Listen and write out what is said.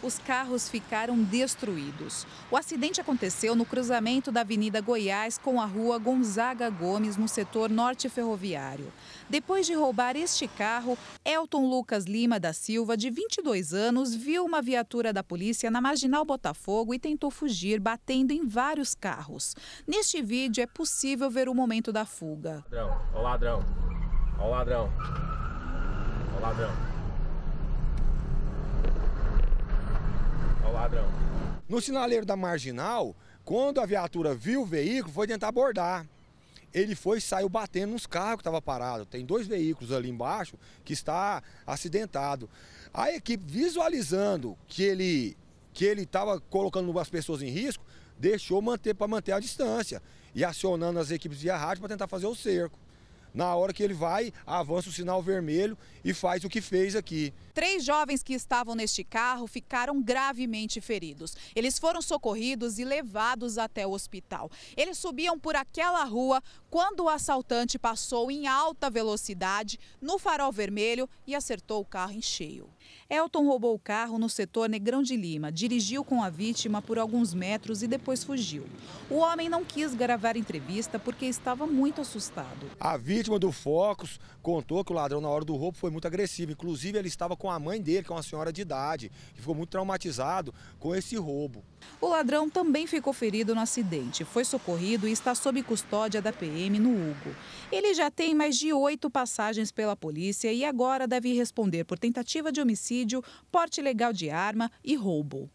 Os carros ficaram destruídos. O acidente aconteceu no cruzamento da Avenida Goiás com a Rua Gonzaga Gomes, no setor norte ferroviário. Depois de roubar este carro, Elton Lucas Lima da Silva, de 22 anos, viu uma viatura da polícia na marginal Botafogo e tentou fugir, batendo em vários carros. Neste vídeo é possível ver o momento da fuga. Ladrão, ó ladrão, ó ladrão, ó ladrão. ladrão. No sinaleiro da marginal, quando a viatura viu o veículo, foi tentar abordar. Ele foi e saiu batendo nos carros que estavam parados. Tem dois veículos ali embaixo que está acidentado. A equipe visualizando que ele que ele estava colocando as pessoas em risco, deixou manter para manter a distância e acionando as equipes de rádio para tentar fazer o cerco. Na hora que ele vai, avança o sinal vermelho e faz o que fez aqui. Três jovens que estavam neste carro ficaram gravemente feridos. Eles foram socorridos e levados até o hospital. Eles subiam por aquela rua quando o assaltante passou em alta velocidade no farol vermelho e acertou o carro em cheio. Elton roubou o carro no setor Negrão de Lima, dirigiu com a vítima por alguns metros e depois fugiu. O homem não quis gravar entrevista porque estava muito assustado. A vítima vítima do Focus contou que o ladrão, na hora do roubo, foi muito agressivo. Inclusive, ele estava com a mãe dele, que é uma senhora de idade, que ficou muito traumatizado com esse roubo. O ladrão também ficou ferido no acidente, foi socorrido e está sob custódia da PM no Hugo. Ele já tem mais de oito passagens pela polícia e agora deve responder por tentativa de homicídio, porte ilegal de arma e roubo.